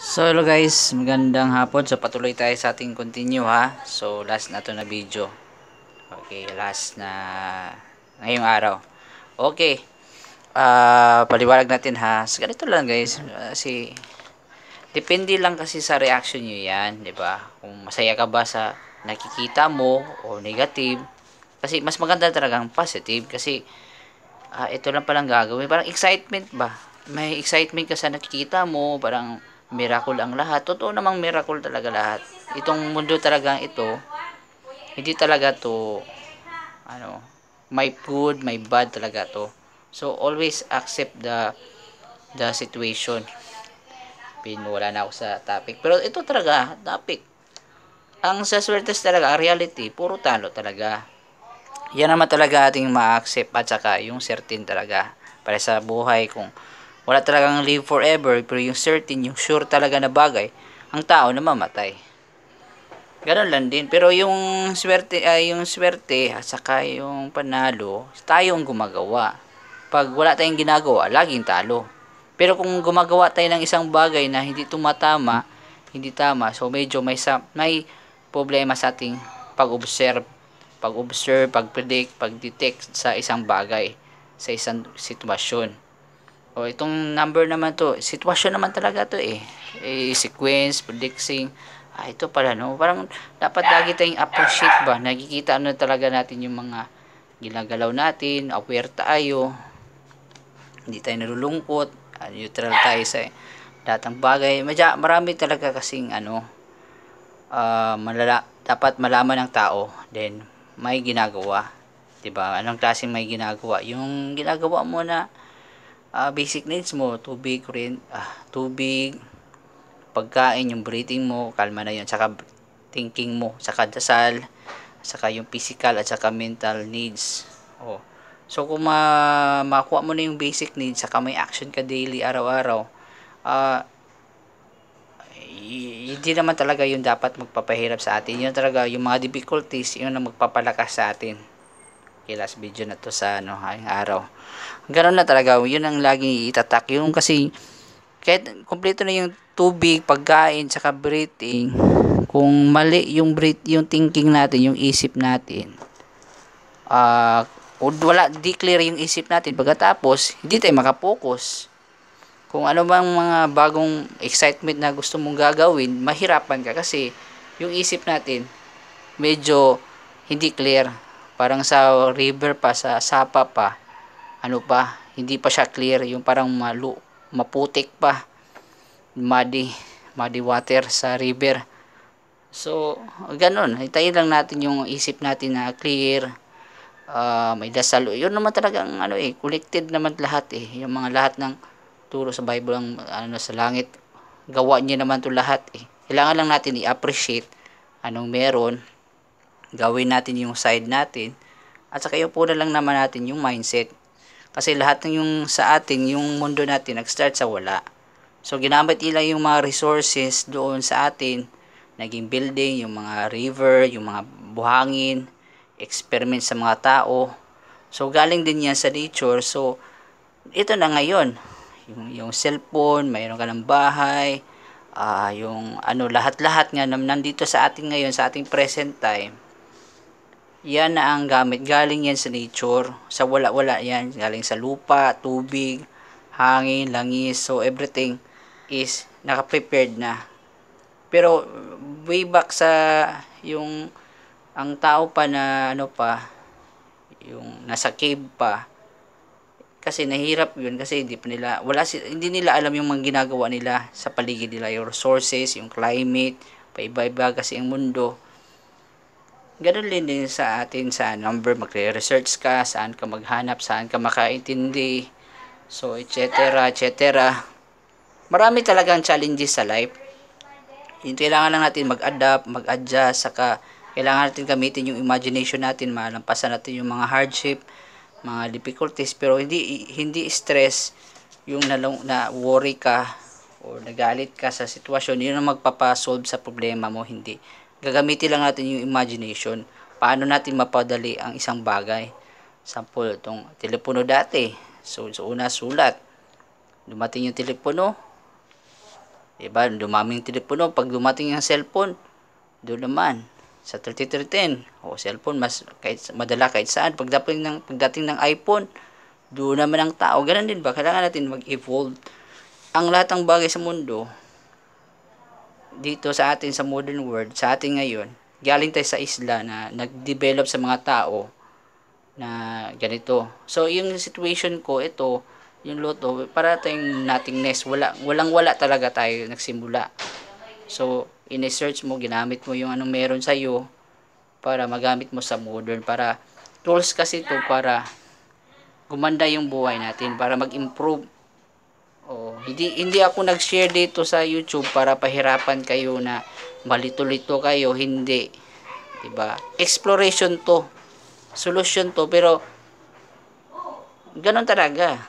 So hello guys, magandang hapon. So patuloy tayo sa ating continue ha. So last na to na video. Okay, last na ngayong araw. Okay. Ah, uh, paliwanag natin ha. So ganito lang guys, kasi ah, depende lang kasi sa reaction niyo 'yan, 'di ba? Kung masaya ka ba sa nakikita mo o negative. Kasi mas maganda talaga ang positive kasi uh, ito lang palang gagawin. Parang excitement ba? May excitement ka sa nakikita mo, parang miracle ang lahat. Totoo namang miracle talaga lahat. Itong mundo talaga ito, hindi talaga to, ano, may good, may bad talaga to. So, always accept the, the situation. Pinwala na ako sa topic. Pero ito talaga, topic. Ang sa talaga, reality, puro talo talaga. Yan naman talaga ating ma-accept at saka yung certain talaga para sa buhay kung wala talagang live forever, pero yung certain, yung sure talaga na bagay, ang tao na mamatay. Ganun lang din. Pero yung swerte, uh, yung swerte at saka yung panalo, tayo ang gumagawa. Pag wala tayong ginagawa, laging talo. Pero kung gumagawa tayo ng isang bagay na hindi tumatama, hindi tama, so medyo may, sa, may problema sa ating pag-observe, pag-observe, pag-predict, pag-detect sa isang bagay, sa isang sitwasyon. O oh, itong number naman to, sitwasyon naman talaga to eh. eh sequence, predicting. Ah, ito pala no. Parang dapat lagi tayong appreciate ba. Nakikita ano talaga natin yung mga ginagalaw natin, aware tayo. Hindi tayo nalulungkot, ah, neutral tayo sa datang bagay. Madya, marami talaga kasing ano uh, malala, dapat malaman ng tao. Then may ginagawa 'di ba? Anong klaseng may ginagawa? Yung ginagawa mo na uh, basic needs mo, tubig, rin, ah, uh, tubig, pagkain, yung breathing mo, kalma na yun, saka thinking mo, saka dasal, saka yung physical at saka mental needs. Oh. So kung ma makuha mo na yung basic needs, saka may action ka daily, araw-araw, ah, uh, hindi naman talaga yung dapat magpapahirap sa atin. Yun talaga, yung mga difficulties, yun ang magpapalakas sa atin okay, last video na to sa ano, haing araw. Ganun na talaga, yun ang laging itatak. Yung kasi, kahit kumpleto na yung tubig, pagkain, saka breathing, kung mali yung breath, yung thinking natin, yung isip natin, ah, uh, wala, di clear yung isip natin. Pagkatapos, hindi tayo makapokus. Kung ano bang mga bagong excitement na gusto mong gagawin, mahirapan ka kasi yung isip natin medyo hindi clear Parang sa river pa, sa sapa pa, ano pa, hindi pa siya clear, yung parang malu, maputik pa, muddy, muddy water sa river. So, ganun, hitayin lang natin yung isip natin na clear, uh, may dasal. Yun naman talagang ano eh, collected naman lahat eh. Yung mga lahat ng turo sa Bible ang ano sa langit, gawa niya naman 'to lahat eh. Kailangan lang natin i-appreciate anong meron gawin natin yung side natin at saka iupo na lang naman natin yung mindset kasi lahat ng yung sa atin yung mundo natin nag-start sa wala so ginamit nila yung mga resources doon sa atin naging building yung mga river yung mga buhangin experiment sa mga tao so galing din yan sa nature so ito na ngayon yung, yung cellphone mayroon ka ng bahay uh, yung ano lahat-lahat nga nandito sa atin ngayon sa ating present time yan na ang gamit. Galing yan sa nature. Sa wala-wala yan. Galing sa lupa, tubig, hangin, langis. So, everything is nakaprepared na. Pero, way back sa yung ang tao pa na ano pa, yung nasa cave pa, kasi nahirap yun kasi hindi pa nila wala si, hindi nila alam yung mga ginagawa nila sa paligid nila yung resources yung climate paiba-iba kasi ang mundo Ganun din din sa atin sa number, magre-research ka, saan ka maghanap, saan ka makaintindi, so etc. etc. Marami talagang challenges sa life. Yung kailangan lang natin mag-adapt, mag-adjust, saka kailangan natin gamitin yung imagination natin, malampasan natin yung mga hardship, mga difficulties, pero hindi hindi stress yung na, na worry ka or nagalit ka sa sitwasyon, yun ang magpapasolve sa problema mo, hindi gagamitin lang natin yung imagination. Paano natin mapadali ang isang bagay. Sample, itong telepono dati. So, so una, sulat. Dumating yung telepono. Diba, dumaming telepono. Pag dumating yung cellphone, doon naman. Sa 3310, o cellphone, mas kahit, madala kahit saan. Pagdating ng, pagdating ng iPhone, doon naman ang tao. Ganun din ba? Kailangan natin mag-evolve. Ang lahat ng bagay sa mundo, dito sa atin sa modern world, sa atin ngayon, galing tayo sa isla na nag-develop sa mga tao na ganito. So, yung situation ko, ito, yung loto, para tayong nest. wala, walang wala talaga tayo nagsimula. So, in-search mo, ginamit mo yung anong meron sa'yo para magamit mo sa modern, para tools kasi to para gumanda yung buhay natin, para mag-improve Oh, Hindi, hindi ako nag-share dito sa YouTube para pahirapan kayo na malito-lito kayo. Hindi. 'Di ba? Exploration to. Solution to. Pero, ganun talaga.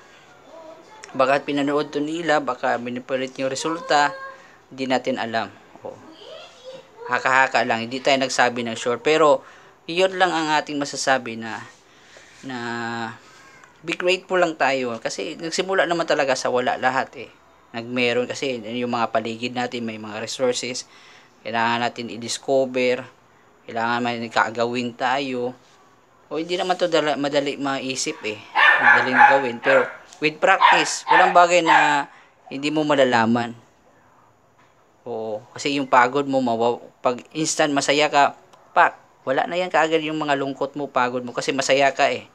Baka pinanood to nila, baka manipulate yung resulta, hindi natin alam. Oh. Haka-haka lang. Hindi tayo nagsabi ng sure. Pero, yun lang ang ating masasabi na na be grateful lang tayo kasi nagsimula naman talaga sa wala lahat eh. Nagmeron kasi yung mga paligid natin may mga resources kailangan natin i-discover kailangan may kagawin tayo o hindi naman to madali maisip eh madaling gawin pero with practice walang bagay na hindi mo malalaman oo kasi yung pagod mo mawaw, pag instant masaya ka pak wala na yan kaagad yung mga lungkot mo pagod mo kasi masaya ka eh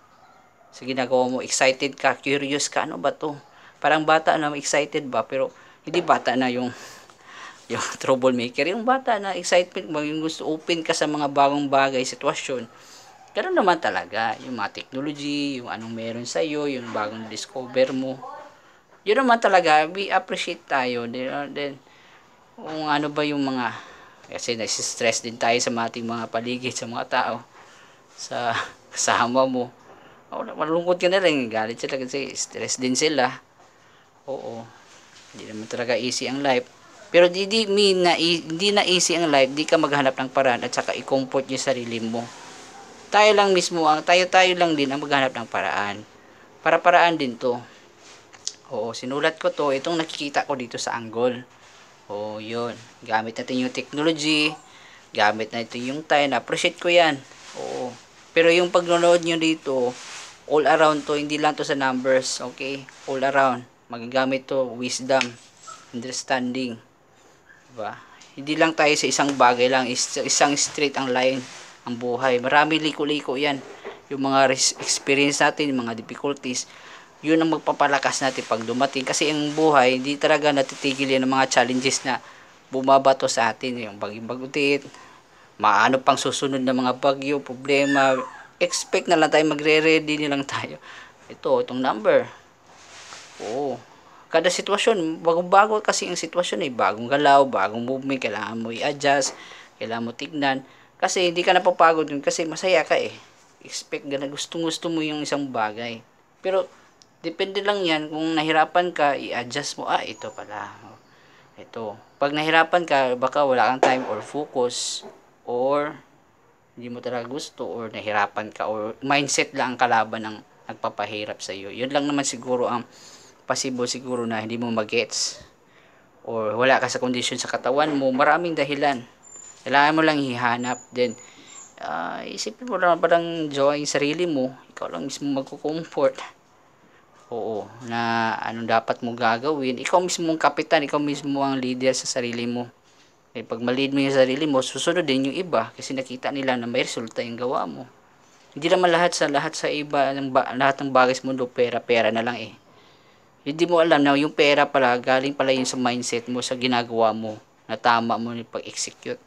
sa ginagawa mo. Excited ka, curious ka, ano ba to? Parang bata na excited ba, pero hindi bata na yung yung troublemaker. Yung bata na excitement mo, yung gusto open ka sa mga bagong bagay, sitwasyon. Ganun naman talaga, yung mga technology, yung anong meron sa iyo, yung bagong discover mo. Yun naman talaga, we appreciate tayo. Then, uh, then kung ano ba yung mga, kasi nasistress din tayo sa mga ating mga paligid, sa mga tao, sa kasama mo oh, malungkot ka na rin galit sila kasi stress din sila oo hindi naman talaga easy ang life pero di, di mean na hindi na easy ang life di ka maghanap ng paraan at saka i-comfort yung sarili mo tayo lang mismo ang tayo tayo lang din ang maghanap ng paraan para paraan din to oo sinulat ko to itong nakikita ko dito sa angle oo yun gamit natin yung technology gamit na ito yung time. Appreciate ko yan. Oo. Pero yung pagnonood nyo dito, all around to, hindi lang to sa numbers, okay? All around. Magagamit to wisdom, understanding. Diba? Hindi lang tayo sa isang bagay lang, isang straight ang line, ang buhay. Marami liko-liko yan. Yung mga experience natin, mga difficulties, yun ang magpapalakas natin pag dumating. Kasi ang buhay, hindi talaga natitigil yan ng mga challenges na bumabato sa atin. Yung bagyong bagutit, maano pang susunod na mga bagyo, problema, expect na lang tayo, magre-ready nilang tayo. Ito, itong number. Oh. Kada sitwasyon, bago-bago kasi ang sitwasyon eh. Bagong galaw, bagong movement, kailangan mo i-adjust, kailangan mo tignan. Kasi hindi ka napapagod yun kasi masaya ka eh. Expect ka na gustong-gusto mo yung isang bagay. Pero, depende lang yan kung nahirapan ka, i-adjust mo. Ah, ito pala. Ito. Pag nahirapan ka, baka wala kang time or focus or hindi mo talaga gusto or nahirapan ka or mindset lang ang kalaban ng nagpapahirap sa iyo. Yun lang naman siguro ang possible siguro na hindi mo magets or wala ka sa condition sa katawan mo. Maraming dahilan. Kailangan mo lang hihanap. Then, uh, isipin mo lang parang joy yung sarili mo. Ikaw lang mismo magkukomfort. Oo, na anong dapat mo gagawin. Ikaw mismo ang kapitan, ikaw mismo ang leader sa sarili mo. Eh, pag malid mo yung sarili mo, susunod din yung iba kasi nakita nila na may resulta yung gawa mo. Hindi naman lahat sa lahat sa iba, ng ba, lahat ng bagay sa mundo, pera-pera na lang eh. Hindi mo alam na yung pera pala, galing pala yun sa mindset mo, sa ginagawa mo, na tama mo yung pag-execute.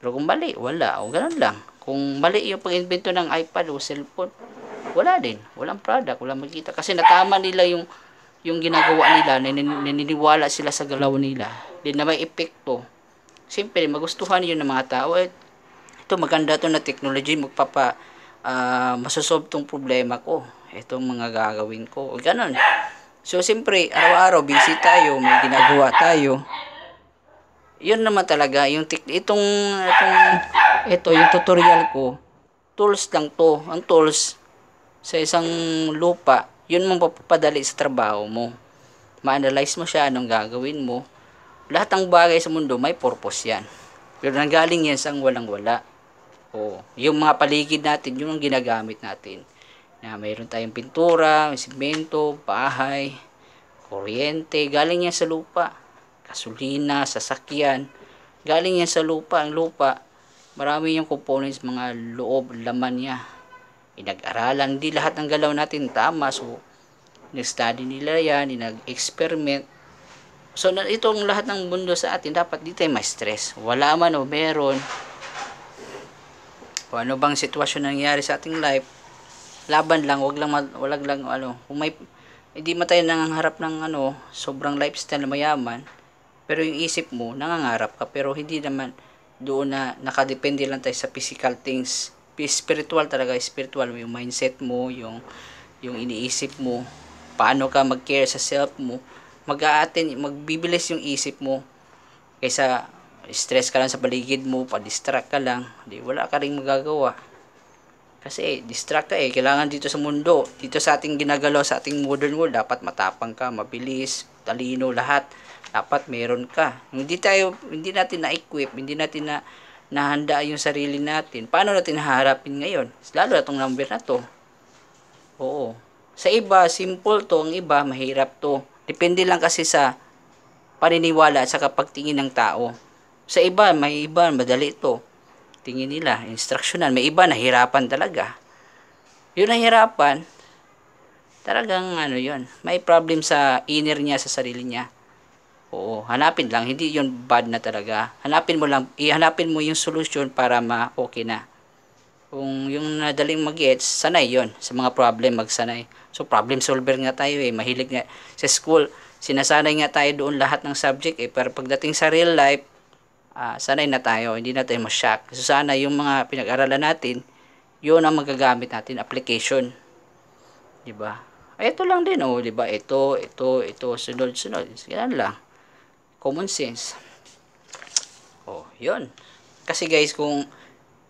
Pero kung mali, wala. O ganun lang. Kung mali yung pag-invento ng iPad o cellphone, wala din. Walang product, walang magkita. Kasi natama nila yung yung ginagawa nila, naniniwala sila sa galaw nila. Hindi na may epekto Siyempre, magustuhan yun ng mga tao. Eh, ito, maganda to na technology. Magpapa, uh, masosolve tong problema ko. Itong mga gagawin ko. O ganun. So, siyempre, araw-araw, busy tayo. May ginagawa tayo. Yun naman talaga. Yung itong, itong, ito, yung tutorial ko, tools lang to. Ang tools sa isang lupa, yun mong papadali sa trabaho mo. Ma-analyze mo siya, anong gagawin mo lahat ng bagay sa mundo may purpose yan. Pero nanggaling yan sa walang-wala. O, yung mga paligid natin, yung ang ginagamit natin. Na mayroon tayong pintura, may simento, bahay, kuryente, galing yan sa lupa. Kasulina, sasakyan, galing yan sa lupa. Ang lupa, marami yung components, mga loob, laman niya. Pinag-aralan, di lahat ng galaw natin tama. So, nag-study nila yan, nag-experiment, So, na, itong lahat ng mundo sa atin, dapat di tayo ma-stress. Wala man o meron, o ano bang sitwasyon nangyari sa ating life, laban lang, wag lang, wag lang, ano, kung may, hindi matay harap ng ano, sobrang lifestyle na mayaman, pero yung isip mo, nangangarap ka, pero hindi naman doon na nakadepende lang tayo sa physical things. Spiritual talaga, spiritual, yung mindset mo, yung, yung iniisip mo, paano ka mag-care sa self mo, mag-aatin, magbibilis yung isip mo kaysa stress ka lang sa paligid mo, pa-distract ka lang, di wala ka ring magagawa. Kasi eh, distract ka eh, kailangan dito sa mundo, dito sa ating ginagalo, sa ating modern world, dapat matapang ka, mabilis, talino, lahat. Dapat meron ka. Hindi tayo, hindi natin na-equip, hindi natin na nahanda yung sarili natin. Paano natin haharapin ngayon? Lalo na tong number na to. Oo. Sa iba, simple to. Ang iba, mahirap to. Depende lang kasi sa paniniwala at sa kapagtingin ng tao. Sa iba, may iba, madali ito. Tingin nila, instructional. May iba, nahirapan talaga. Yung nahirapan, talagang ano yon may problem sa inner niya, sa sarili niya. Oo, hanapin lang. Hindi yon bad na talaga. Hanapin mo lang, ihanapin mo yung solution para ma-okay na. Kung yung nadaling mag-gets, sanay yon sa mga problem magsanay. So problem solver nga tayo eh, mahilig nga sa school. Sinasanay nga tayo doon lahat ng subject eh, pero pagdating sa real life, uh, sanay na tayo, hindi na tayo ma-shock. So sana yung mga pinag-aralan natin, yun ang magagamit natin, application. 'Di ba? Ay, ah, ito lang din, oh, 'di ba? Ito, ito, ito, sunod-sunod. Ganun lang. Common sense. Oh, 'yun. Kasi guys, kung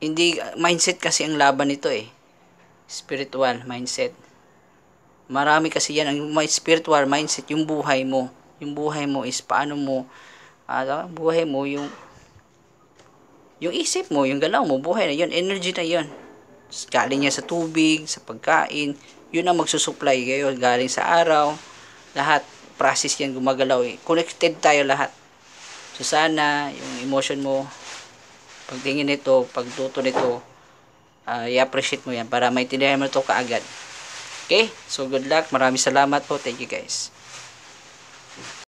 hindi, mindset kasi ang laban nito eh. Spiritual mindset. Marami kasi yan. Ang may spiritual mindset, yung buhay mo. Yung buhay mo is paano mo, uh, buhay mo, yung, yung isip mo, yung galaw mo, buhay na yun, energy na yun. Galing niya sa tubig, sa pagkain, yun ang magsusupply kayo, galing sa araw, lahat, process yan gumagalaw eh. Connected tayo lahat. So sana, yung emotion mo, pagtingin nito, pagtuto nito, uh, i-appreciate mo yan para maintindihan mo ito kaagad. Okay? So, good luck. Maraming salamat po. Thank you guys.